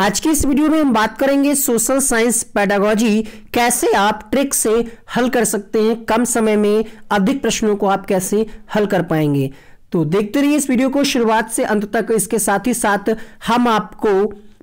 आज की इस वीडियो में हम बात करेंगे सोशल साइंस पैडागोजी कैसे आप ट्रिक से हल कर सकते हैं कम समय में अधिक प्रश्नों को आप कैसे हल कर पाएंगे तो देखते रहिए इस वीडियो को शुरुआत से अंत तक इसके साथ ही साथ हम आपको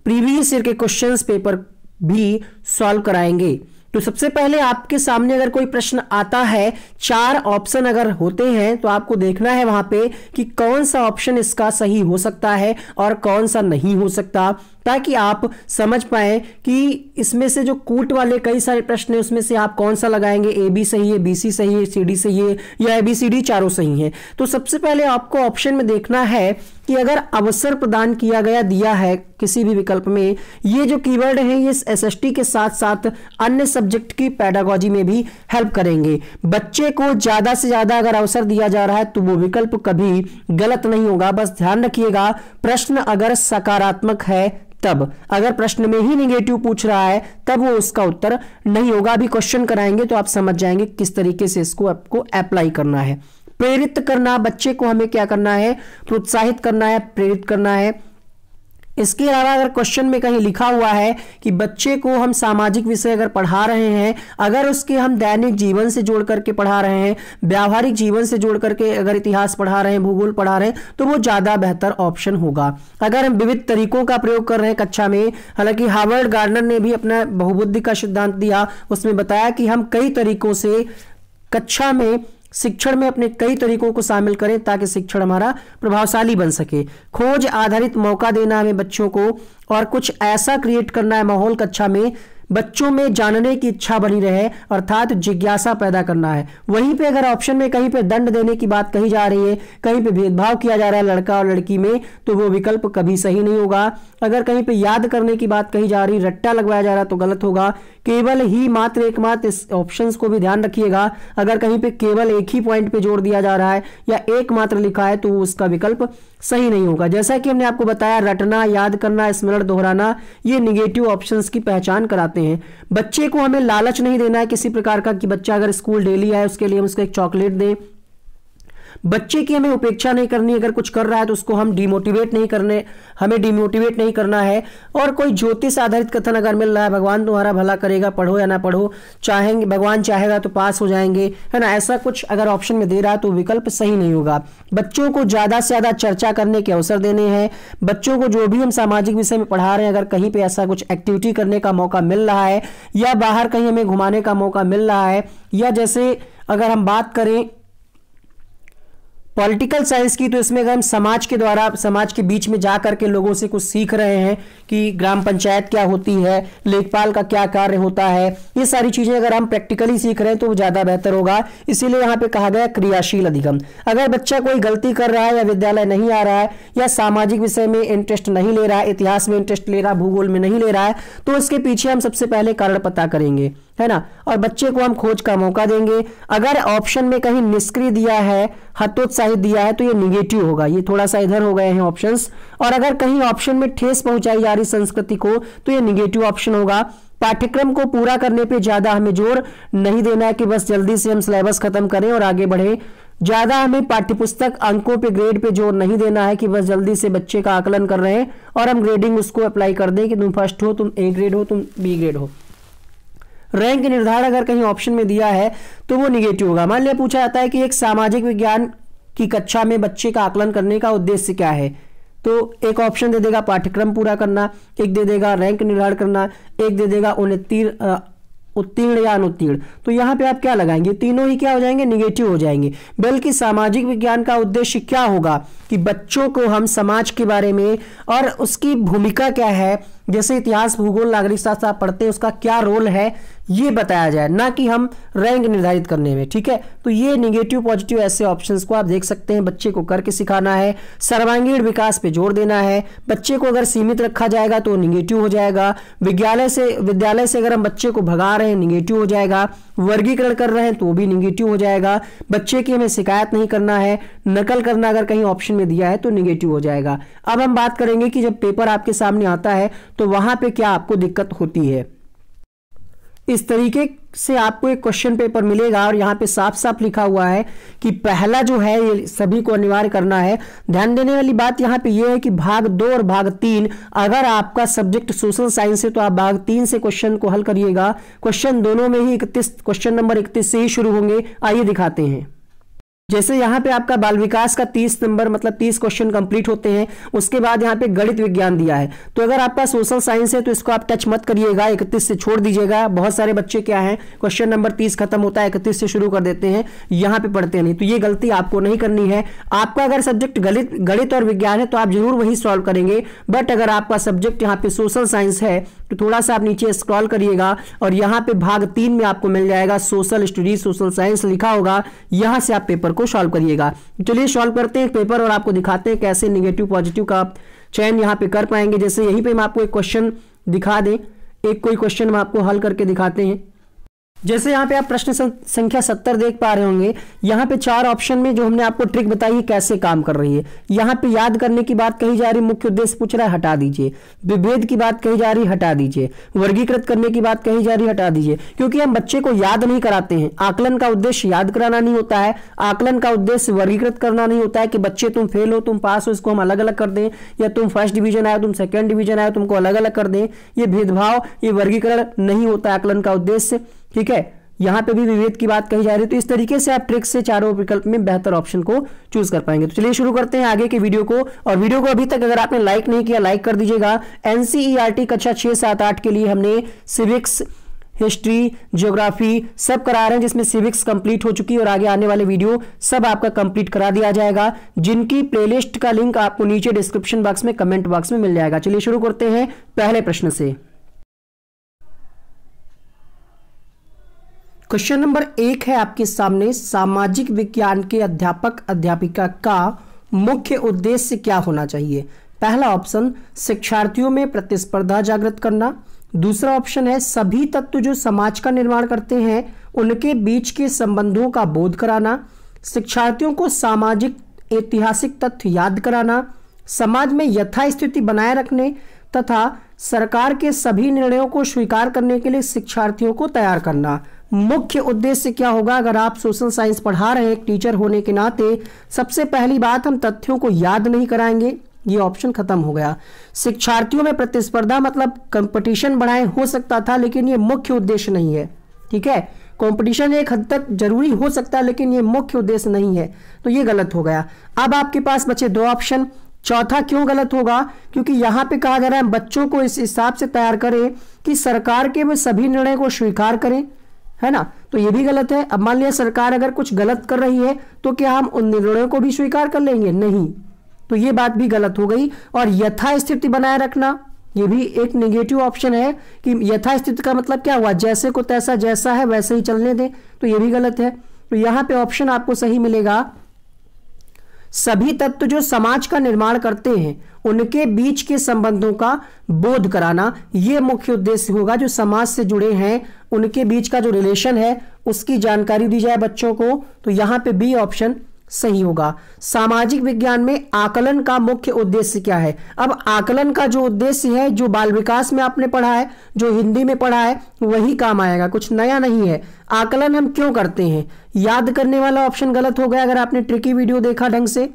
प्रीवियस ईयर के क्वेश्चन पेपर भी सॉल्व कराएंगे तो सबसे पहले आपके सामने अगर कोई प्रश्न आता है चार ऑप्शन अगर होते हैं तो आपको देखना है वहां पे कि कौन सा ऑप्शन इसका सही हो सकता है और कौन सा नहीं हो सकता ताकि आप समझ पाए कि इसमें से जो कूट वाले कई सारे प्रश्न है उसमें से आप कौन सा लगाएंगे ए बी सही है बी सी सही है सी डी सही है या ए बी सी डी चारों सही है तो सबसे पहले आपको ऑप्शन में देखना है कि अगर अवसर प्रदान किया गया दिया है किसी भी विकल्प में ये जो कीवर्ड है ये एस एस टी के साथ साथ अन्य सब्जेक्ट की पैडागोजी में भी हेल्प करेंगे बच्चे को ज़्यादा से ज़्यादा अगर अवसर दिया जा रहा है तो वो विकल्प कभी गलत नहीं होगा बस ध्यान रखिएगा प्रश्न अगर सकारात्मक है तब अगर प्रश्न में ही निगेटिव पूछ रहा है तब वो उसका उत्तर नहीं होगा अभी क्वेश्चन कराएंगे तो आप समझ जाएंगे किस तरीके से इसको आपको अप्लाई करना है प्रेरित करना बच्चे को हमें क्या करना है प्रोत्साहित करना है प्रेरित करना है इसके अलावा अगर क्वेश्चन में कहीं लिखा हुआ है कि बच्चे को हम सामाजिक विषय अगर पढ़ा रहे हैं अगर उसके हम दैनिक जीवन से जोड़ करके पढ़ा रहे हैं व्यावहारिक जीवन से जोड़ करके अगर इतिहास पढ़ा रहे हैं भूगोल पढ़ा रहे हैं तो वो ज़्यादा बेहतर ऑप्शन होगा अगर हम विविध तरीकों का प्रयोग कर रहे हैं कक्षा में हालांकि हार्वर्ड गार्डनर ने भी अपना बहुबुद्धि का सिद्धांत दिया उसमें बताया कि हम कई तरीकों से कक्षा में शिक्षण में अपने कई तरीकों को शामिल करें ताकि शिक्षण हमारा प्रभावशाली बन सके खोज आधारित मौका देना हमें बच्चों को और कुछ ऐसा क्रिएट करना है माहौल कक्षा में बच्चों में जानने की इच्छा बनी रहे अर्थात जिज्ञासा पैदा करना है वहीं पे अगर ऑप्शन में कहीं पे दंड देने की बात कही जा रही है कहीं पे भेदभाव किया जा रहा है लड़का और लड़की में तो वो विकल्प कभी सही नहीं होगा अगर कहीं पे याद करने की बात कही जा रही रट्टा लगवाया जा रहा तो गलत होगा केवल ही मात्र एकमात्र ऑप्शंस को भी ध्यान रखिएगा अगर कहीं पे केवल एक ही पॉइंट पे जोड़ दिया जा रहा है या एकमात्र लिखा है तो उसका विकल्प सही नहीं होगा जैसा कि हमने आपको बताया रटना याद करना स्मरण दोहराना ये निगेटिव ऑप्शन की पहचान कराते हैं बच्चे को हमें लालच नहीं देना है किसी प्रकार का कि बच्चा अगर स्कूल डेली आए उसके लिए हम उसको एक चॉकलेट दें बच्चे की हमें उपेक्षा नहीं करनी अगर कुछ कर रहा है तो उसको हम डिमोटिवेट नहीं करने हमें डिमोटिवेट नहीं करना है और कोई ज्योतिष आधारित कथन अगर मिल रहा है भगवान तुम्हारा भला करेगा पढ़ो या ना पढ़ो चाहेंगे भगवान चाहेगा तो पास हो जाएंगे है ना ऐसा कुछ अगर ऑप्शन में दे रहा है तो विकल्प सही नहीं होगा बच्चों को ज़्यादा से ज़्यादा चर्चा करने के अवसर देने हैं बच्चों को जो भी हम सामाजिक विषय में पढ़ा रहे हैं अगर कहीं पर ऐसा कुछ एक्टिविटी करने का मौका मिल रहा है या बाहर कहीं हमें घुमाने का मौका मिल रहा है या जैसे अगर हम बात करें पॉलिटिकल साइंस की तो इसमें अगर हम समाज के द्वारा समाज के बीच में जा करके लोगों से कुछ सीख रहे हैं कि ग्राम पंचायत क्या होती है लेखपाल का क्या कार्य होता है ये सारी चीज़ें अगर हम प्रैक्टिकली सीख रहे हैं तो वो ज़्यादा बेहतर होगा इसीलिए यहाँ पे कहा गया क्रियाशील अधिगम अगर बच्चा कोई गलती कर रहा है या विद्यालय नहीं आ रहा है या सामाजिक विषय में इंटरेस्ट नहीं ले रहा है इतिहास में इंटरेस्ट ले रहा है भूगोल में नहीं ले रहा है तो इसके पीछे हम सबसे पहले कारण पता करेंगे है ना और बच्चे को हम खोज का मौका देंगे अगर ऑप्शन में कहीं निष्क्रिय दिया है हतोत्साहित दिया है तो ये निगेटिव होगा ये थोड़ा सा इधर हो गए हैं ऑप्शन और अगर कहीं ऑप्शन में ठेस पहुंचाई जा रही संस्कृति को तो ये निगेटिव ऑप्शन होगा पाठ्यक्रम को पूरा करने पे ज्यादा हमें जोर नहीं देना है कि बस जल्दी से हम सिलेबस खत्म करें और आगे बढ़े ज्यादा हमें पाठ्यपुस्तक अंकों पे ग्रेड पे जोर नहीं देना है कि बस जल्दी से बच्चे का आकलन कर रहे हैं और हम ग्रेडिंग उसको अप्लाई कर दें कि तुम फर्स्ट हो तुम ए ग्रेड हो तुम बी ग्रेड हो रैंक निर्धारण अगर कहीं ऑप्शन में दिया है तो वो निगेटिव होगा मान लिया पूछा जाता है कि एक सामाजिक विज्ञान की कक्षा में बच्चे का आकलन करने का उद्देश्य क्या है तो एक ऑप्शन दे देगा पाठ्यक्रम पूरा करना एक दे देगा रैंक निर्धारण करना एक दे देगा उन्नतीर उत्तीर्ण या अनुत्तीर्ण तो यहां पे आप क्या लगाएंगे तीनों ही क्या हो जाएंगे निगेटिव हो जाएंगे बल्कि सामाजिक विज्ञान का उद्देश्य क्या होगा कि बच्चों को हम समाज के बारे में और उसकी भूमिका क्या है जैसे इतिहास भूगोल नागरिक शास्त्र आप पढ़ते हैं उसका क्या रोल है ये बताया जाए ना कि हम रैंक निर्धारित करने में ठीक है तो ये निगेटिव पॉजिटिव ऐसे ऑप्शंस को आप देख सकते हैं बच्चे को करके सिखाना है सर्वांगीण विकास पे जोर देना है बच्चे को अगर सीमित रखा जाएगा तो निगेटिव हो जाएगा विद्यालय से विद्यालय से अगर हम बच्चे को भगा रहे हैं निगेटिव हो जाएगा वर्गीकरण कर रहे हैं तो भी निगेटिव हो जाएगा बच्चे की हमें शिकायत नहीं करना है नकल करना अगर कहीं ऑप्शन में दिया है तो निगेटिव हो जाएगा अब हम बात करेंगे कि जब पेपर आपके सामने आता है तो वहां पर क्या आपको दिक्कत होती है इस तरीके से आपको एक क्वेश्चन पेपर मिलेगा और यहाँ पे साफ साफ लिखा हुआ है कि पहला जो है ये सभी को अनिवार्य करना है ध्यान देने वाली बात यहाँ पे ये यह है कि भाग दो और भाग तीन अगर आपका सब्जेक्ट सोशल साइंस है तो आप भाग तीन से क्वेश्चन को हल करिएगा क्वेश्चन दोनों में ही इकतीस क्वेश्चन नंबर इकतीस से ही शुरू होंगे आइए दिखाते हैं जैसे यहाँ पे आपका बाल विकास का तीस नंबर मतलब तीस क्वेश्चन कंप्लीट होते हैं उसके बाद यहाँ पे गणित विज्ञान दिया है तो अगर आपका सोशल साइंस है तो इसको आप टच मत करिएगा इकतीस से छोड़ दीजिएगा बहुत सारे बच्चे क्या है क्वेश्चन नंबर तीस खत्म होता है इकतीस से शुरू कर देते हैं यहाँ पे पढ़ते नहीं तो ये गलती आपको नहीं करनी है आपका अगर सब्जेक्ट गणित गणित और विज्ञान है तो आप जरूर वही सॉल्व करेंगे बट अगर आपका सब्जेक्ट यहाँ पे सोशल साइंस है तो थोड़ा सा आप नीचे स्क्रॉल करिएगा और यहाँ पे भाग तीन में आपको मिल जाएगा सोशल स्टडीज सोशल साइंस लिखा होगा यहाँ से आप पेपर को सॉल्व करिएगा चलिए सॉल्व करते हैं पेपर और आपको दिखाते हैं कैसे निगेटिव पॉजिटिव का आप चयन यहाँ पे कर पाएंगे जैसे यहीं पर हम आपको एक क्वेश्चन दिखा दें एक कोई क्वेश्चन हम आपको हल करके दिखाते हैं जैसे यहाँ पे आप प्रश्न संख्या सत्तर देख पा रहे होंगे यहाँ पे चार ऑप्शन में जो हमने आपको ट्रिक बताई है कैसे काम कर रही है यहाँ पे याद करने की बात कही जा रही मुख्य उद्देश्य पूछ रहा है हटा दीजिए विभेद की बात कही जा रही हटा दीजिए वर्गीकृत करने की बात कही जा रही हटा दीजिए क्योंकि हम बच्चे को याद नहीं कराते हैं आकलन का उद्देश्य याद कराना नहीं होता है आकलन का उद्देश्य वर्गीकृत करना नहीं होता है कि बच्चे तुम फेल हो तुम पास हो इसको हम अलग अलग कर दें या तुम फर्स्ट डिवीजन आयो तुम सेकेंड डिवीजन आयो तुमको अलग अलग कर दें ये भेदभाव ये वर्गीकरण नहीं होता आकलन का उद्देश्य ठीक है यहां पे भी विवेद की बात कही जा रही है तो इस तरीके से आप ट्रिक्स से चारों विकल्प में बेहतर ऑप्शन को चूज कर पाएंगे तो चलिए शुरू करते हैं आगे के वीडियो को और वीडियो को अभी तक अगर आपने लाइक नहीं किया लाइक कर दीजिएगा एनसीईआरटी e कक्षा छह सात आठ के लिए हमने सिविक्स हिस्ट्री ज्योग्राफी सब करा रहे हैं जिसमें सिविक्स कंप्लीट हो चुकी है और आगे आने वाले वीडियो सब आपका कंप्लीट करा दिया जाएगा जिनकी प्लेलिस्ट का लिंक आपको नीचे डिस्क्रिप्शन बॉक्स में कमेंट बॉक्स में मिल जाएगा चलिए शुरू करते हैं पहले प्रश्न से क्वेश्चन नंबर एक है आपके सामने सामाजिक विज्ञान के अध्यापक अध्यापिका का मुख्य उद्देश्य क्या होना चाहिए पहला ऑप्शन शिक्षार्थियों में प्रतिस्पर्धा जागृत करना दूसरा ऑप्शन है सभी तत्व जो समाज का निर्माण करते हैं उनके बीच के संबंधों का बोध कराना शिक्षार्थियों को सामाजिक ऐतिहासिक तथ्य याद कराना समाज में यथास्थिति बनाए रखने तथा सरकार के सभी निर्णयों को स्वीकार करने के लिए शिक्षार्थियों को तैयार करना मुख्य उद्देश्य क्या होगा अगर आप सोशल साइंस पढ़ा रहे हैं एक टीचर होने के नाते सबसे पहली बात हम तथ्यों को याद नहीं कराएंगे ये ऑप्शन खत्म हो गया शिक्षार्थियों में प्रतिस्पर्धा मतलब कंपटीशन बढ़ाए हो सकता था लेकिन ये मुख्य उद्देश्य नहीं है ठीक है कंपटीशन एक हद तक जरूरी हो सकता है लेकिन ये मुख्य उद्देश्य नहीं है तो ये गलत हो गया अब आपके पास बचे दो ऑप्शन चौथा क्यों गलत होगा क्योंकि यहां पे कहा जा रहा है बच्चों को इस हिसाब से तैयार करें कि सरकार के वे सभी निर्णय को स्वीकार करें है ना तो ये भी गलत है अब मान लिया सरकार अगर कुछ गलत कर रही है तो क्या हम उन निर्णयों को भी स्वीकार कर लेंगे नहीं तो ये बात भी गलत हो गई और यथास्थिति बनाए रखना ये भी एक निगेटिव ऑप्शन है कि यथास्थिति का मतलब क्या हुआ जैसे को तैसा जैसा है वैसे ही चलने दें तो ये भी गलत है तो यहां पे ऑप्शन आपको सही मिलेगा सभी तत्व जो समाज का निर्माण करते हैं उनके बीच के संबंधों का बोध कराना यह मुख्य उद्देश्य होगा जो समाज से जुड़े हैं उनके बीच का जो रिलेशन है उसकी जानकारी दी जाए बच्चों को तो यहां पे बी ऑप्शन सही होगा सामाजिक विज्ञान में आकलन का मुख्य उद्देश्य क्या है अब आकलन का जो उद्देश्य है जो बाल विकास में आपने पढ़ा है जो हिंदी में पढ़ा है वही काम आएगा कुछ नया नहीं है आकलन हम क्यों करते हैं याद करने वाला ऑप्शन गलत हो गया अगर आपने ट्रिकी वीडियो देखा ढंग से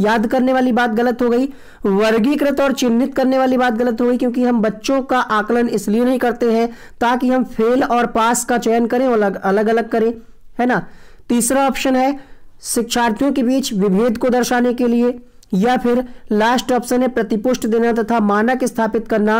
याद करने वाली बात गलत हो गई वर्गीकृत और चिन्हित करने वाली बात गलत हो गई क्योंकि हम बच्चों का आकलन इसलिए नहीं करते हैं ताकि हम फेल और पास का चयन करें और अलग अलग करें है ना तीसरा ऑप्शन है शिक्षार्थियों के बीच विभेद को दर्शाने के लिए या फिर लास्ट ऑप्शन है प्रतिपुष्ट देना तथा मानक स्थापित करना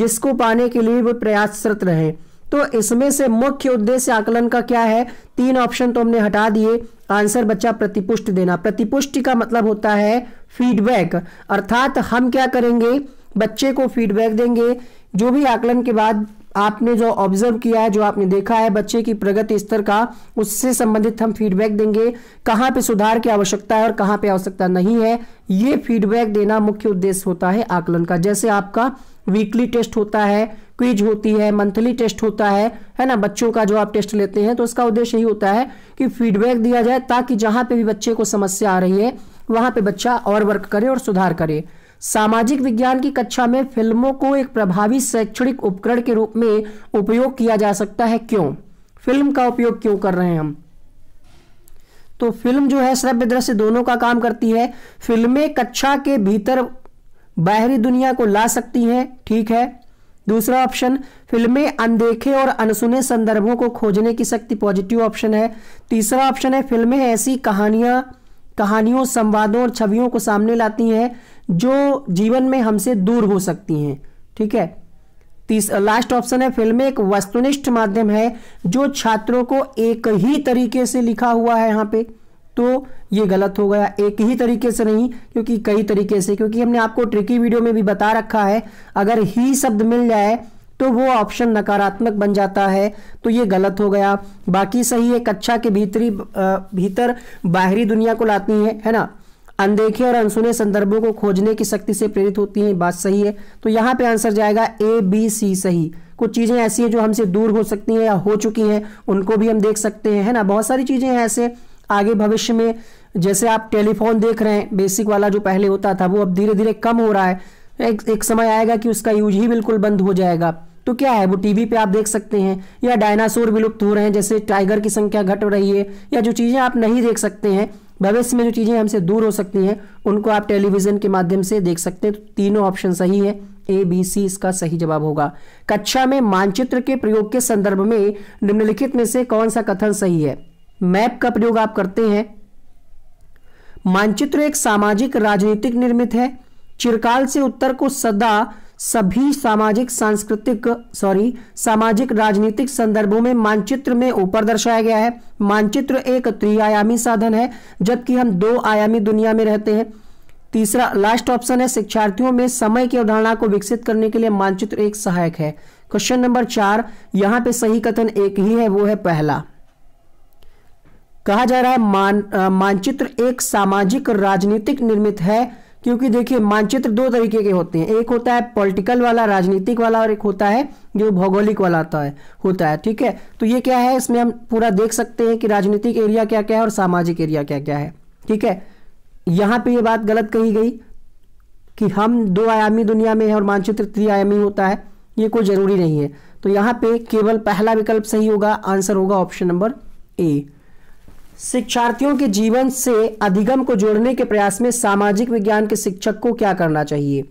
जिसको पाने के लिए वो प्रयासरत रहे तो इसमें से मुख्य उद्देश्य आकलन का क्या है तीन ऑप्शन तो हमने हटा दिए आंसर बच्चा प्रतिपुष्ट देना प्रतिपुष्टि का मतलब होता है फीडबैक अर्थात हम क्या करेंगे बच्चे को फीडबैक देंगे जो भी आकलन के बाद आपने जो ऑब्जर्व किया है जो आपने देखा है बच्चे की प्रगति स्तर का उससे संबंधित हम फीडबैक देंगे कहाँ पे सुधार की आवश्यकता है और कहाँ पे आवश्यकता नहीं है ये फीडबैक देना मुख्य उद्देश्य होता है आकलन का जैसे आपका वीकली टेस्ट होता है क्विज होती है मंथली टेस्ट होता है है ना बच्चों का जो आप टेस्ट लेते हैं तो उसका उद्देश्य यही होता है कि फीडबैक दिया जाए ताकि जहां पे भी बच्चे को समस्या आ रही है वहां पे बच्चा और वर्क करे और सुधार करे सामाजिक विज्ञान की कक्षा में फिल्मों को एक प्रभावी शैक्षणिक उपकरण के रूप में उपयोग किया जा सकता है क्यों फिल्म का उपयोग क्यों कर रहे हैं हम तो फिल्म जो है श्रव्य दृश्य दोनों का काम करती है फिल्में कक्षा के भीतर बाहरी दुनिया को ला सकती हैं ठीक है दूसरा ऑप्शन फिल्में अनदेखे और अनसुने संदर्भों को खोजने की शक्ति पॉजिटिव ऑप्शन है तीसरा ऑप्शन है फिल्में ऐसी कहानियां कहानियों संवादों और छवियों को सामने लाती हैं जो जीवन में हमसे दूर हो सकती हैं ठीक है तीस लास्ट ऑप्शन है फिल्में एक वस्तुनिष्ठ माध्यम है जो छात्रों को एक ही तरीके से लिखा हुआ है यहाँ पे तो ये गलत हो गया एक ही तरीके से नहीं क्योंकि कई तरीके से क्योंकि हमने आपको ट्रिकी वीडियो में भी बता रखा है अगर ही शब्द मिल जाए तो वो ऑप्शन नकारात्मक बन जाता है तो ये गलत हो गया बाकी सही है कक्षा के भीतरी भीतर बाहरी दुनिया को लाती है है ना अनदेखे और अनसुने संदर्भों को खोजने की शक्ति से प्रेरित होती है बात सही है तो यहाँ पे आंसर जाएगा ए बी सी सही कुछ चीज़ें ऐसी हैं जो हमसे दूर हो सकती हैं या हो चुकी हैं उनको भी हम देख सकते हैं है ना बहुत सारी चीज़ें हैं ऐसे आगे भविष्य में जैसे आप टेलीफोन देख रहे हैं बेसिक वाला जो पहले होता था वो अब धीरे धीरे कम हो रहा है एक, एक समय आएगा कि उसका यूज ही बिल्कुल बंद हो जाएगा तो क्या है वो टीवी पे आप देख सकते हैं या डायनासोर विलुप्त हो रहे हैं जैसे टाइगर की संख्या घट रही है या जो चीज़ें आप नहीं देख सकते हैं भविष्य में जो चीज़ें हमसे दूर हो सकती हैं उनको आप टेलीविज़न के माध्यम से देख सकते हैं तो तीनों ऑप्शन सही है ए बी सी इसका सही जवाब होगा कक्षा में मानचित्र के प्रयोग के संदर्भ में निम्नलिखित में से कौन सा कथन सही है मैप का प्रयोग आप करते हैं मानचित्र एक सामाजिक राजनीतिक निर्मित है चिरकाल से उत्तर को सदा सभी सामाजिक सांस्कृतिक सॉरी सामाजिक राजनीतिक संदर्भों में मानचित्र में ऊपर दर्शाया गया है मानचित्र एक त्रिआयामी साधन है जबकि हम दो आयामी दुनिया में रहते हैं तीसरा लास्ट ऑप्शन है शिक्षार्थियों में समय की अवधारणा को विकसित करने के लिए मानचित्र एक सहायक है क्वेश्चन नंबर चार यहां पे सही कथन एक ही है वो है पहला कहा जा रहा है मान मानचित्र एक सामाजिक राजनीतिक निर्मित है क्योंकि देखिए मानचित्र दो तरीके के होते हैं एक होता है पॉलिटिकल वाला राजनीतिक वाला और एक होता है जो भौगोलिक वाला आता है होता है ठीक है तो ये क्या है इसमें हम पूरा देख सकते हैं कि राजनीतिक एरिया क्या क्या है और सामाजिक एरिया क्या क्या है ठीक है यहाँ पे ये बात गलत कही गई कि हम दो आयामी दुनिया में है और मानचित्र त्रिआयामी होता है ये कोई ज़रूरी नहीं है तो यहाँ पे केवल पहला विकल्प सही होगा आंसर होगा ऑप्शन नंबर ए शिक्षार्थियों के जीवन से अधिगम को जोड़ने के प्रयास में सामाजिक विज्ञान के शिक्षक को क्या करना चाहिए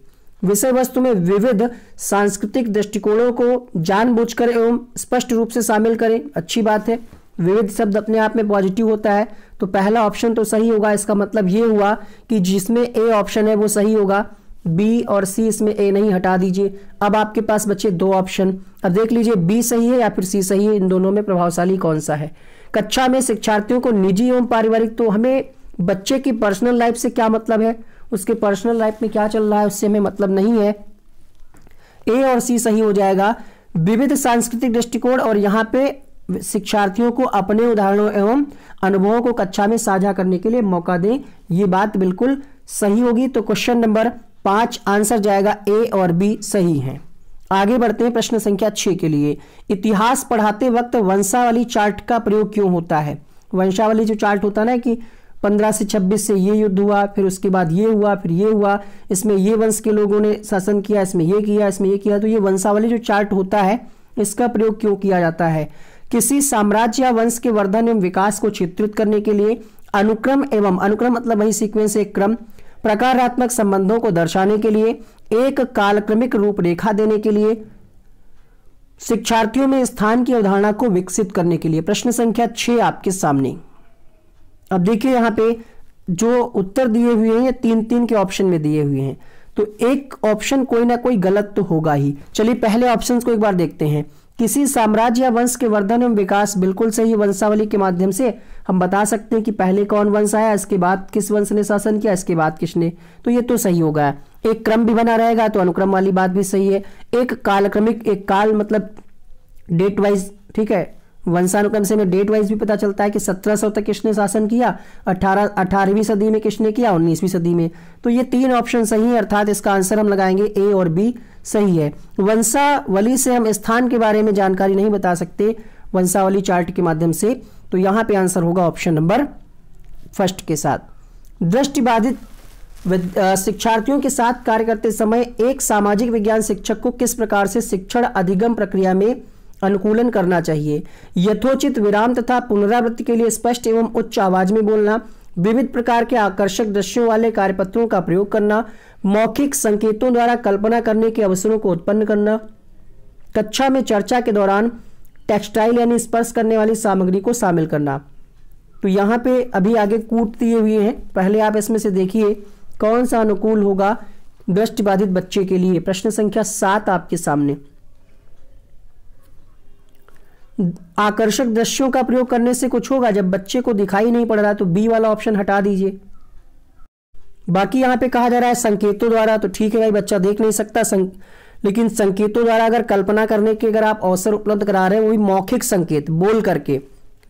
विषय वस्तु में विविध सांस्कृतिक दृष्टिकोणों को जानबूझकर एवं स्पष्ट रूप से शामिल करें अच्छी बात है विविध शब्द अपने आप में पॉजिटिव होता है तो पहला ऑप्शन तो सही होगा इसका मतलब ये हुआ कि जिसमें ए ऑप्शन है वो सही होगा बी और सी इसमें ए नहीं हटा दीजिए अब आपके पास बचे दो ऑप्शन अब देख लीजिए बी सही है या फिर सी सही है इन दोनों में प्रभावशाली कौन सा है कक्षा में शिक्षार्थियों को निजी एवं पारिवारिक तो हमें बच्चे की पर्सनल लाइफ से क्या मतलब है उसके पर्सनल लाइफ में क्या चल रहा है उससे हमें मतलब नहीं है ए और सी सही हो जाएगा विविध सांस्कृतिक दृष्टिकोण और यहाँ पे शिक्षार्थियों को अपने उदाहरणों एवं अनुभवों को कक्षा में साझा करने के लिए मौका दें ये बात बिल्कुल सही होगी तो क्वेश्चन नंबर पांच आंसर जाएगा ए और बी सही है आगे बढ़ते हैं प्रश्न संख्या छह के लिए इतिहास पढ़ाते वक्त वंशावली चार्ट का प्रयोग क्यों होता है वंशावली जो चार्ट होता है ना कि पंद्रह से छब्बीस से ये युद्ध हुआ फिर उसके बाद ये हुआ फिर ये हुआ इसमें ये वंश के लोगों ने शासन किया इसमें ये किया इसमें ये किया तो ये वंशावली जो चार्ट होता है इसका प्रयोग क्यों किया जाता है किसी साम्राज्य या वंश के वर्धन एवं विकास को चित्रित करने के लिए अनुक्रम एवं अनुक्रम मतलब वही सीक्वेंस एक क्रम प्रकारात्मक संबंधों को दर्शाने के लिए एक कालक्रमिक रूपरेखा देने के लिए शिक्षार्थियों में स्थान की अवधारणा को विकसित करने के लिए प्रश्न संख्या छह आपके सामने अब देखिए यहां पे जो उत्तर दिए हुए हैं ये तीन तीन के ऑप्शन में दिए हुए हैं तो एक ऑप्शन कोई ना कोई गलत तो होगा ही चलिए पहले ऑप्शन को एक बार देखते हैं किसी साम्राज्य या वंश के वर्धन एवं विकास बिल्कुल सही वंशावली के माध्यम से हम बता सकते हैं कि पहले कौन वंश आया इसके बाद किस वंश ने शासन किया इसके बाद किसने तो ये तो सही होगा एक क्रम भी बना रहेगा तो अनुक्रम वाली बात भी सही है एक कालक्रमिक एक काल मतलब डेट वाइज ठीक है वंशानुक्रम से हमें डेट वाइज भी पता चलता है कि सत्रह सौ तक किसने शासन किया अठारह अठारहवीं सदी में किसने किया उन्नीसवीं सदी में तो ये तीन ऑप्शन सही है अर्थात इसका आंसर हम लगाएंगे ए और बी सही है वंशावली से हम स्थान के बारे में जानकारी नहीं बता सकते वंशावली चार्ट के माध्यम से तो यहां पे आंसर होगा ऑप्शन नंबर फर्स्ट के साथ दृष्टिबाधित शिक्षार्थियों के साथ कार्य करते समय एक सामाजिक विज्ञान शिक्षक को किस प्रकार से शिक्षण अधिगम प्रक्रिया में अनुकूलन करना चाहिए यथोचित विराम तथा पुनरावृत्ति के लिए स्पष्ट एवं उच्च आवाज में बोलना विविध प्रकार के आकर्षक दृश्यों वाले कार्यपत्रों का प्रयोग करना मौखिक संकेतों द्वारा कल्पना करने के अवसरों को उत्पन्न करना कक्षा में चर्चा के दौरान टेक्सटाइल यानी स्पर्श करने वाली सामग्री को शामिल करना तो यहाँ पे अभी आगे कूट दिए हुए हैं पहले आप इसमें से देखिए कौन सा अनुकूल होगा दृष्टिबाधित बच्चे के लिए प्रश्न संख्या सात आपके सामने आकर्षक दृश्यों का प्रयोग करने से कुछ होगा जब बच्चे को दिखाई नहीं पड़ रहा तो बी वाला ऑप्शन हटा दीजिए बाकी यहां पे कहा जा रहा है संकेतों द्वारा तो ठीक है भाई बच्चा देख नहीं सकता संक... लेकिन संकेतों द्वारा अगर कल्पना करने के अगर आप अवसर उपलब्ध करा रहे हैं वो भी मौखिक संकेत बोल करके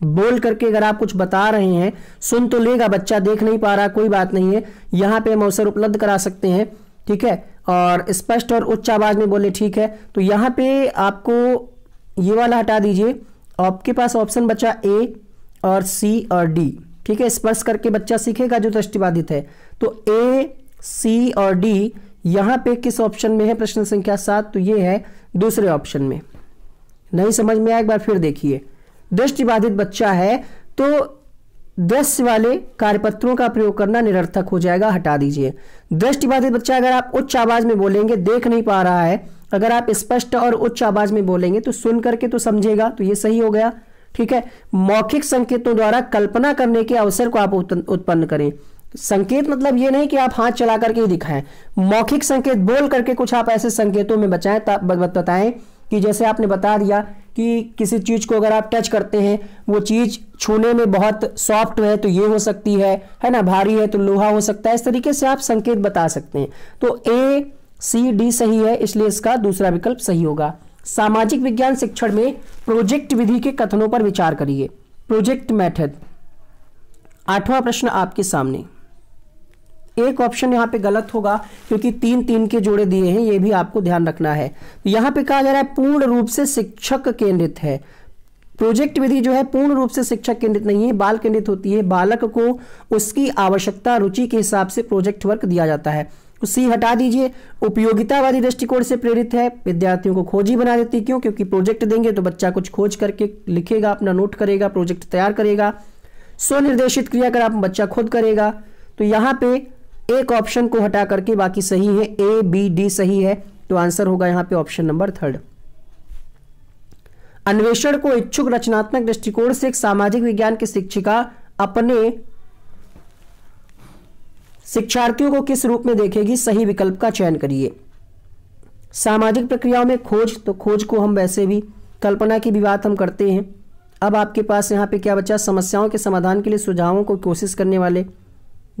बोल करके अगर आप कुछ बता रहे हैं सुन तो लेगा बच्चा देख नहीं पा रहा कोई बात नहीं है यहां पे हम अवसर उपलब्ध करा सकते हैं ठीक है और स्पष्ट और उच्च आवाज में बोले ठीक है तो यहां पे आपको ये वाला हटा दीजिए आपके पास ऑप्शन बचा ए और सी और डी ठीक है स्पर्श करके बच्चा सीखेगा जो दृष्टिबाधित है तो ए सी और डी यहां पे किस ऑप्शन में है प्रश्न संख्या सात तो ये है दूसरे ऑप्शन में नहीं समझ में आया एक बार फिर देखिए दृष्टिबाधित बच्चा है तो दृश्य वाले कार्यपत्रों का प्रयोग करना निरर्थक हो जाएगा हटा दीजिए दृष्टिबाधित बच्चा अगर आप उच्च आवाज में बोलेंगे देख नहीं पा रहा है अगर आप स्पष्ट और उच्च आवाज में बोलेंगे तो सुन करके तो समझेगा तो ये सही हो गया ठीक है मौखिक संकेतों द्वारा कल्पना करने के अवसर को आप उत्पन्न करें संकेत मतलब ये नहीं कि आप हाथ चला करके ही दिखाएं मौखिक संकेत बोल करके कुछ आप ऐसे संकेतों में बचाएं बताएं कि जैसे आपने बता दिया कि किसी चीज़ को अगर आप टच करते हैं वो चीज़ छूने में बहुत सॉफ्ट है तो ये हो सकती है है ना भारी है तो लोहा हो सकता है इस तरीके से आप संकेत बता सकते हैं तो ए सी डी सही है इसलिए इसका दूसरा विकल्प सही होगा सामाजिक विज्ञान शिक्षण में प्रोजेक्ट विधि के कथनों पर विचार करिए प्रोजेक्ट मेथड आठवां प्रश्न आपके सामने एक ऑप्शन यहां पे गलत होगा क्योंकि तीन तीन के जोड़े दिए हैं यह भी आपको ध्यान रखना है यहां पे कहा जा रहा है पूर्ण रूप से शिक्षक केंद्रित है प्रोजेक्ट विधि जो है पूर्ण रूप से शिक्षक केंद्रित नहीं है बाल केंद्रित होती है बालक को उसकी आवश्यकता रुचि के हिसाब से प्रोजेक्ट वर्क दिया जाता है सी हटा दीजिए उपयोगितावादी दृष्टिकोण से प्रेरित है विद्यार्थियों को खोजी बना देती क्यों क्योंकि प्रोजेक्ट देंगे तो बच्चा कुछ खोज करके लिखेगा अपना नोट करेगा प्रोजेक्ट तैयार करेगा स्वनिर्देशित क्रियाकलाप बच्चा खुद करेगा तो यहाँ पे एक ऑप्शन को हटा करके बाकी सही है ए बी डी सही है तो आंसर होगा यहाँ पे ऑप्शन नंबर थर्ड अन्वेषण को इच्छुक रचनात्मक दृष्टिकोण से एक सामाजिक विज्ञान की शिक्षिका अपने शिक्षार्थियों को किस रूप में देखेगी सही विकल्प का चयन करिए सामाजिक प्रक्रियाओं में खोज तो खोज को हम वैसे भी कल्पना की भी बात हम करते हैं अब आपके पास यहाँ पे क्या बचा समस्याओं के समाधान के लिए सुझावों को कोशिश करने वाले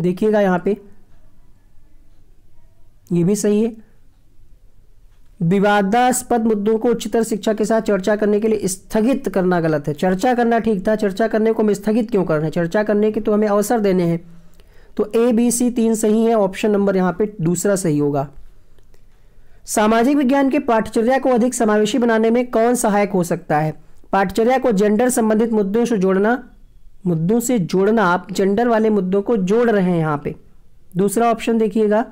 देखिएगा यहाँ पे ये भी सही है विवादास्पद मुद्दों को उच्चतर शिक्षा के साथ चर्चा करने के लिए स्थगित करना गलत है चर्चा करना ठीक था चर्चा करने को हम स्थगित क्यों कर रहे हैं चर्चा करने के तो हमें अवसर देने हैं तो ए बी सी तीन सही है ऑप्शन नंबर यहां पे दूसरा सही होगा सामाजिक विज्ञान के पाठ्यचर्या को अधिक समावेशी बनाने में कौन सहायक हो सकता है पाठ्यचर्या को जेंडर संबंधित मुद्दों से जोड़ना मुद्दों से जोड़ना आप जेंडर वाले मुद्दों को जोड़ रहे हैं यहां पे दूसरा ऑप्शन देखिएगा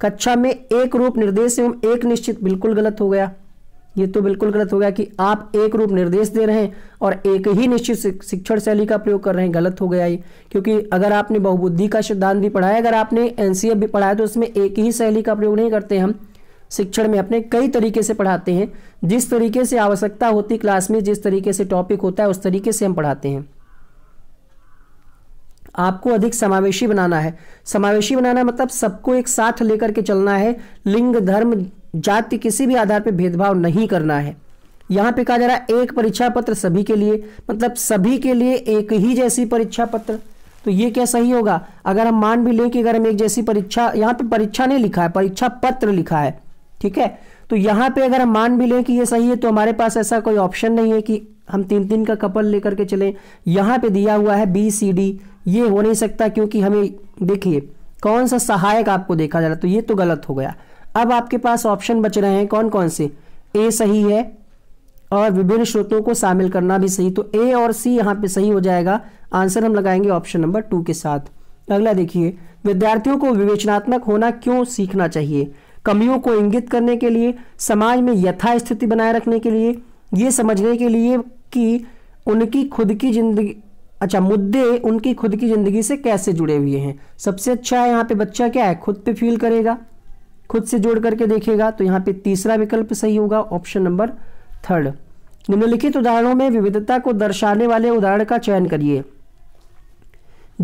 कक्षा में एक रूप निर्देश एवं एक निश्चित बिल्कुल गलत हो गया ये तो बिल्कुल गलत हो गया कि आप एक रूप निर्देश दे रहे हैं और एक ही निश्चित शिक्षण शैली का प्रयोग कर रहे हैं गलत हो गया ये क्योंकि अगर आपने बहुबुद्धि का सिद्धांत भी पढ़ाया अगर आपने एनसीएफ भी पढ़ाया तो उसमें एक ही शैली का प्रयोग नहीं करते हम शिक्षण में अपने कई तरीके से पढ़ाते हैं जिस तरीके से आवश्यकता होती क्लास में जिस तरीके से टॉपिक होता है उस तरीके से हम पढ़ाते हैं आपको अधिक समावेशी बनाना है समावेशी बनाना मतलब सबको एक साथ लेकर के चलना है लिंग धर्म जाति किसी भी आधार पर भेदभाव नहीं करना है यहां पे कहा जा रहा है एक परीक्षा पत्र सभी के लिए मतलब सभी के लिए एक ही जैसी परीक्षा पत्र तो ये क्या सही होगा अगर हम मान भी लें कि अगर हम एक जैसी परीक्षा यहां पे परीक्षा नहीं लिखा है परीक्षा पत्र लिखा है ठीक है तो यहाँ पे अगर हम मान भी लें कि ये सही है तो हमारे पास ऐसा कोई ऑप्शन नहीं है कि हम तीन तीन का कपल लेकर के चले यहां पे दिया हुआ है बी सी डी ये हो नहीं सकता क्योंकि हमें देखिए कौन सा सहायक आपको देखा जा रहा तो ये तो गलत हो गया अब आपके पास ऑप्शन बच रहे हैं कौन कौन से ए सही है और विभिन्न स्रोतों को शामिल करना भी सही तो ए और सी यहां पे सही हो जाएगा आंसर हम लगाएंगे ऑप्शन नंबर टू के साथ अगला देखिए विद्यार्थियों को विवेचनात्मक होना क्यों सीखना चाहिए कमियों को इंगित करने के लिए समाज में यथास्थिति बनाए रखने के लिए ये समझने के लिए कि उनकी खुद की जिंदगी अच्छा मुद्दे उनकी खुद की ज़िंदगी से कैसे जुड़े हुए हैं सबसे अच्छा है यहाँ पे बच्चा क्या है खुद पे फील करेगा खुद से जोड़ करके देखेगा तो यहाँ पे तीसरा विकल्प सही होगा ऑप्शन नंबर थर्ड निम्नलिखित उदाहरणों में विविधता को दर्शाने वाले उदाहरण का चयन करिए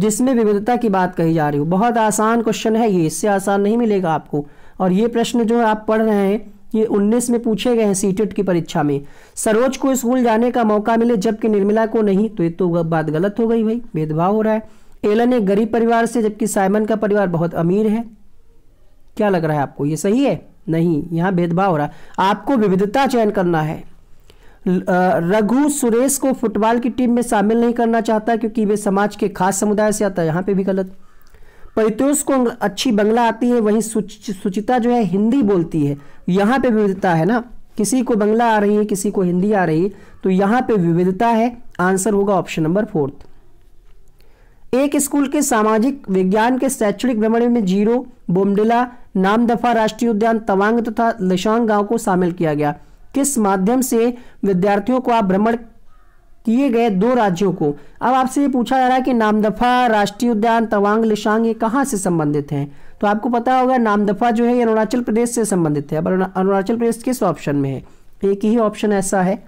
जिसमें विविधता की बात कही जा रही हो बहुत आसान क्वेश्चन है ये इससे आसान नहीं मिलेगा आपको और ये प्रश्न जो आप पढ़ रहे हैं ये 19 में पूछे गए हैं सीटेट की परीक्षा में सरोज को स्कूल जाने का मौका मिले जबकि निर्मला को नहीं तो ये तो बात गलत हो गई भाई भेदभाव हो रहा है एलन एक गरीब परिवार से जबकि साइमन का परिवार बहुत अमीर है क्या लग रहा है आपको ये सही है नहीं यहां भेदभाव हो रहा आपको विविधता चयन करना है रघु सुरेश को फुटबॉल की टीम में शामिल नहीं करना चाहता क्योंकि वे समाज के खास समुदाय से आता है यहां पर भी गलत परितोष को अच्छी बंगला आती है वहीं सुचिता जो है हिंदी बोलती है यहां पे विविधता है ना किसी को बंगला आ रही है किसी को हिंदी आ रही है तो यहां पे विविधता है आंसर होगा ऑप्शन नंबर फोर्थ एक स्कूल के सामाजिक विज्ञान के शैक्षणिक भ्रमण में जीरो बोमडिला नामदफा राष्ट्रीय उद्यान तवांग तथा लिशांग गांव को शामिल किया गया किस माध्यम से विद्यार्थियों को आप भ्रमण किए गए दो राज्यों को अब आपसे ये पूछा जा रहा है कि नामदफा राष्ट्रीय उद्यान तवांग लिशांग ये कहाँ से संबंधित हैं तो आपको पता होगा नामदफा जो है ये अरुणाचल प्रदेश से संबंधित है अब अरुणाचल प्रदेश किस ऑप्शन में है एक ही ऑप्शन ऐसा है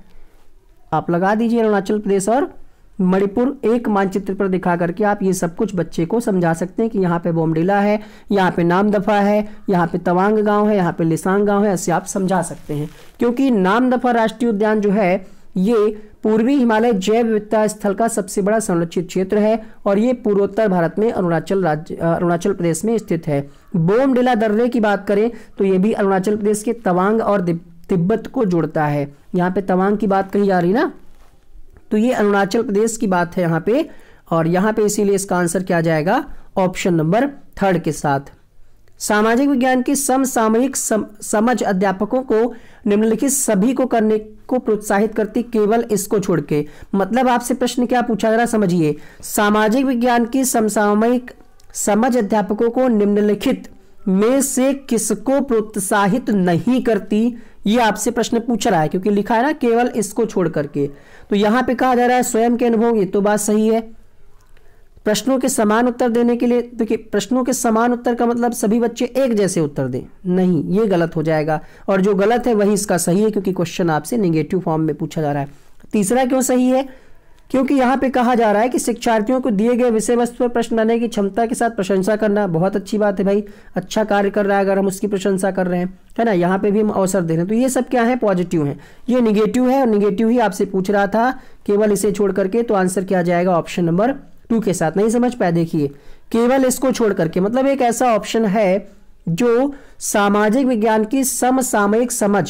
आप लगा दीजिए अरुणाचल प्रदेश और मणिपुर एक मानचित्र पर दिखा करके आप ये सब कुछ बच्चे को समझा सकते हैं कि यहाँ पे बोमडिला है यहाँ पे नामदफा है यहाँ पे तवांग गांव है यहाँ पे लिसांग गांव है ऐसे आप समझा सकते हैं क्योंकि नामदफा राष्ट्रीय उद्यान जो है ये पूर्वी हिमालय जैव विविधता स्थल का सबसे बड़ा संरक्षित क्षेत्र है और ये पूर्वोत्तर भारत में अरुणाचल राज्य अरुणाचल प्रदेश में स्थित है बोमडिला दर्रे की बात करें तो ये भी अरुणाचल प्रदेश के तवांग और तिब्बत को जोड़ता है यहाँ पे तवांग की बात कही जा रही ना तो ये अरुणाचल प्रदेश की बात है यहां पे और यहां पे इसीलिए इसका आंसर क्या जाएगा ऑप्शन नंबर थर्ड के साथ सामाजिक विज्ञान की समसामयिक सम, समझ अध्यापकों को निम्नलिखित सभी को करने को प्रोत्साहित करती केवल इसको छोड़ के मतलब आपसे प्रश्न क्या पूछा जरा समझिए सामाजिक विज्ञान की समसामयिक समझ अध्यापकों को निम्नलिखित में से किसको प्रोत्साहित नहीं करती ये आपसे प्रश्न पूछ रहा है क्योंकि लिखा है ना केवल इसको छोड़ करके तो यहां पे कहा जा रहा है स्वयं के अनुभव ये तो बात सही है प्रश्नों के समान उत्तर देने के लिए देखिए प्रश्नों के समान उत्तर का मतलब सभी बच्चे एक जैसे उत्तर दें नहीं ये गलत हो जाएगा और जो गलत है वही इसका सही है क्योंकि क्वेश्चन आपसे निगेटिव फॉर्म में पूछा जा रहा है तीसरा क्यों सही है क्योंकि यहाँ पे कहा जा रहा है कि शिक्षार्थियों को दिए गए विषय वस्तु पर प्रश्न बनाने की क्षमता के साथ प्रशंसा करना बहुत अच्छी बात है भाई अच्छा कार्य कर रहा है अगर हम उसकी प्रशंसा कर रहे हैं है ना यहाँ पे भी हम अवसर दे रहे हैं तो ये सब क्या है पॉजिटिव है ये निगेटिव है और निगेटिव ही आपसे पूछ रहा था केवल इसे छोड़ करके तो आंसर क्या जाएगा ऑप्शन नंबर टू के साथ नहीं समझ पाए देखिए केवल इसको छोड़ करके मतलब एक ऐसा ऑप्शन है जो सामाजिक विज्ञान की समसामयिक समझ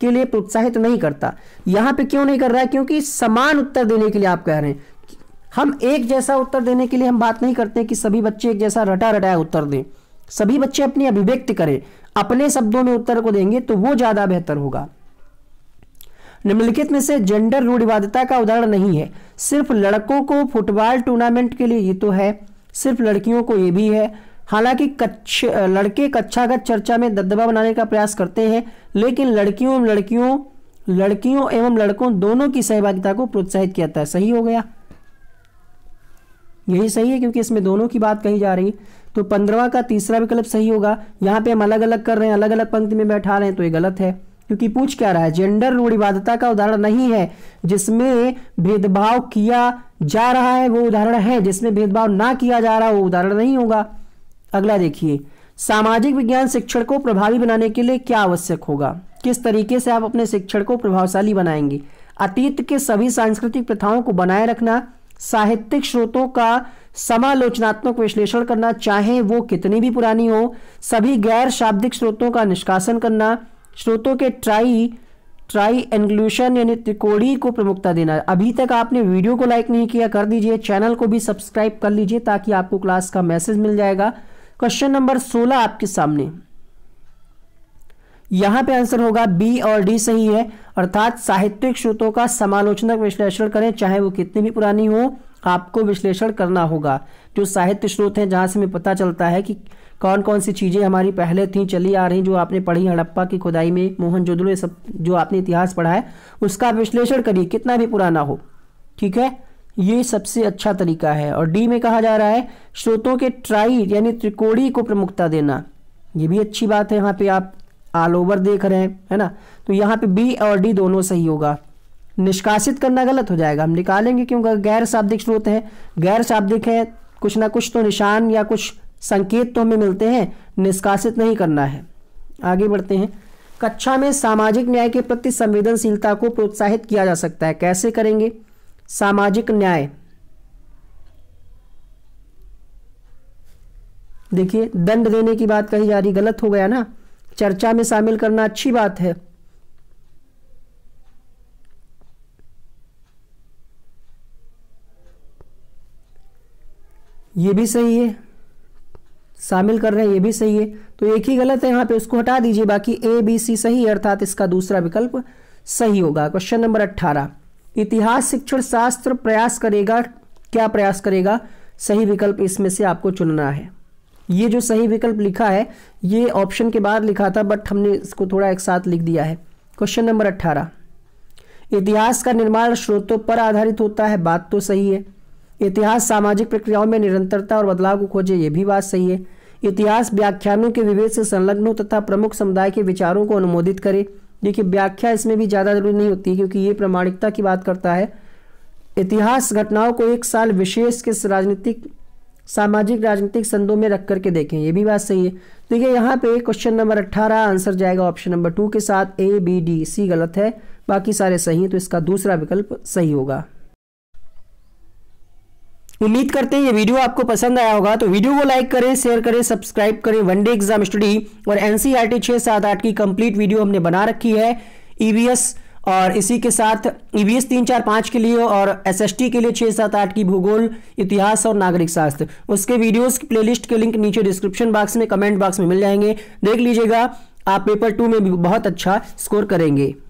के लिए प्रोत्साहित नहीं करता यहां पे क्यों नहीं कर रहा है क्योंकि समान उत्तर देने के लिए आप कह रहे हैं हम एक जैसा उत्तर देने के लिए हम बात नहीं करते कि सभी बच्चे एक जैसा रटा रटाया उत्तर दें सभी बच्चे अपनी अभिव्यक्ति करें अपने शब्दों में उत्तर को देंगे तो वो ज़्यादा बेहतर होगा निम्नलिखित में से जेंडर रूढ़िवादिता का उदाहरण नहीं है सिर्फ लड़कों को फुटबॉल टूर्नामेंट के लिए ये तो है सिर्फ लड़कियों को ये भी है हालांकि कच्छ लड़के कक्षागत चर्चा में दबदबा बनाने का प्रयास करते हैं लेकिन लड़कियों एवं लड़कियों लड़कियों एवं लड़कों दोनों की सहभागिता को प्रोत्साहित किया जाता है सही हो गया यही सही है क्योंकि इसमें दोनों की बात कही जा रही तो पंद्रवा का तीसरा विकल्प सही होगा यहां पे हम अलग अलग कर रहे हैं अलग अलग पंक्ति में बैठा रहे हैं तो ये गलत है क्योंकि पूछ क्या रहा है जेंडर रूढ़िवादता का उदाहरण नहीं है जिसमें भेदभाव किया जा रहा है वो उदाहरण है जिसमें भेदभाव ना किया जा रहा वो उदाहरण नहीं होगा अगला देखिए सामाजिक विज्ञान शिक्षण को प्रभावी बनाने के लिए क्या आवश्यक होगा किस तरीके से आप अपने शिक्षण को प्रभावशाली बनाएंगे अतीत के सभी सांस्कृतिक प्रथाओं को बनाए रखना साहित्यिक स्रोतों का समालोचनात्मक विश्लेषण करना चाहे वो कितनी भी पुरानी हो सभी गैर शाब्दिक स्रोतों का निष्कासन करना स्रोतों के ट्राई ट्राई एनग्लूशन यानी त्रिकोणी को प्रमुखता देना अभी तक आपने वीडियो को लाइक नहीं किया कर दीजिए चैनल को भी सब्सक्राइब कर लीजिए ताकि आपको क्लास का मैसेज मिल जाएगा क्वेश्चन नंबर सोलह आपके सामने यहां पे आंसर होगा बी और डी सही है अर्थात साहित्यिक स्रोतों का समालोचना विश्लेषण करें चाहे वो कितनी भी पुरानी हो आपको विश्लेषण करना होगा जो साहित्य स्रोत हैं जहां से हमें पता चलता है कि कौन कौन सी चीज़ें हमारी पहले थी चली आ रही जो आपने पढ़ी हड़प्पा की खुदाई में मोहन जोदड़ो सब जो आपने इतिहास पढ़ा है उसका विश्लेषण करिए कितना भी पुराना हो ठीक है ये सबसे अच्छा तरीका है और डी में कहा जा रहा है स्रोतों के ट्राई यानी त्रिकोणी को प्रमुखता देना ये भी अच्छी बात है यहाँ पे आप ऑल ओवर देख रहे हैं है ना तो यहाँ पे बी और डी दोनों सही होगा निष्कासित करना गलत हो जाएगा हम निकालेंगे क्योंकि गैर शाब्दिक स्रोत हैं गैर शाब्दिक है कुछ ना कुछ तो निशान या कुछ संकेत तो हमें मिलते हैं निष्कासित नहीं करना है आगे बढ़ते हैं कक्षा में सामाजिक न्याय के प्रति संवेदनशीलता को प्रोत्साहित किया जा सकता है कैसे करेंगे सामाजिक न्याय देखिए दंड देने की बात कही जा रही गलत हो गया ना चर्चा में शामिल करना अच्छी बात है ये भी सही है शामिल कर रहे हैं ये भी सही है तो एक ही गलत है यहां पे उसको हटा दीजिए बाकी ए बी सी सही अर्थात इसका दूसरा विकल्प सही होगा क्वेश्चन नंबर अट्ठारह इतिहास शिक्षण शास्त्र प्रयास करेगा क्या प्रयास करेगा सही विकल्प इसमें से आपको चुनना है ये जो सही विकल्प लिखा है ये ऑप्शन के बाद लिखा था बट हमने इसको थोड़ा एक साथ लिख दिया है क्वेश्चन नंबर अट्ठारह इतिहास का निर्माण स्रोतों पर आधारित होता है बात तो सही है इतिहास सामाजिक प्रक्रियाओं में निरंतरता और बदलाव को खोजे ये भी बात सही है इतिहास व्याख्यानों के विवेक से संलग्न हो तथा प्रमुख समुदाय के विचारों को अनुमोदित करे देखिए व्याख्या इसमें भी ज़्यादा जरूरी नहीं होती क्योंकि ये प्रमाणिकता की बात करता है इतिहास घटनाओं को एक साल विशेष किस राजनीतिक सामाजिक राजनीतिक संदों में रख करके देखें ये भी बात सही है देखिए यहाँ पे क्वेश्चन नंबर अट्ठारह आंसर जाएगा ऑप्शन नंबर टू के साथ ए बी डी सी गलत है बाकी सारे सही हैं तो इसका दूसरा विकल्प सही होगा उम्मीद करते हैं ये वीडियो आपको पसंद आया होगा तो वीडियो को लाइक करें शेयर करें सब्सक्राइब करें वनडे एग्जाम स्टडी और एनसीईआरटी e छह सात आठ की कंप्लीट वीडियो हमने बना रखी है ईवीएस e और इसी के साथ ईवीएस e तीन चार पाँच के लिए और एसएसटी के लिए छः सात आठ की भूगोल इतिहास और नागरिक शास्त्र उसके वीडियोस की प्लेलिस्ट के लिंक नीचे डिस्क्रिप्शन बॉक्स में कमेंट बॉक्स में मिल जाएंगे देख लीजिएगा आप पेपर टू में भी बहुत अच्छा स्कोर करेंगे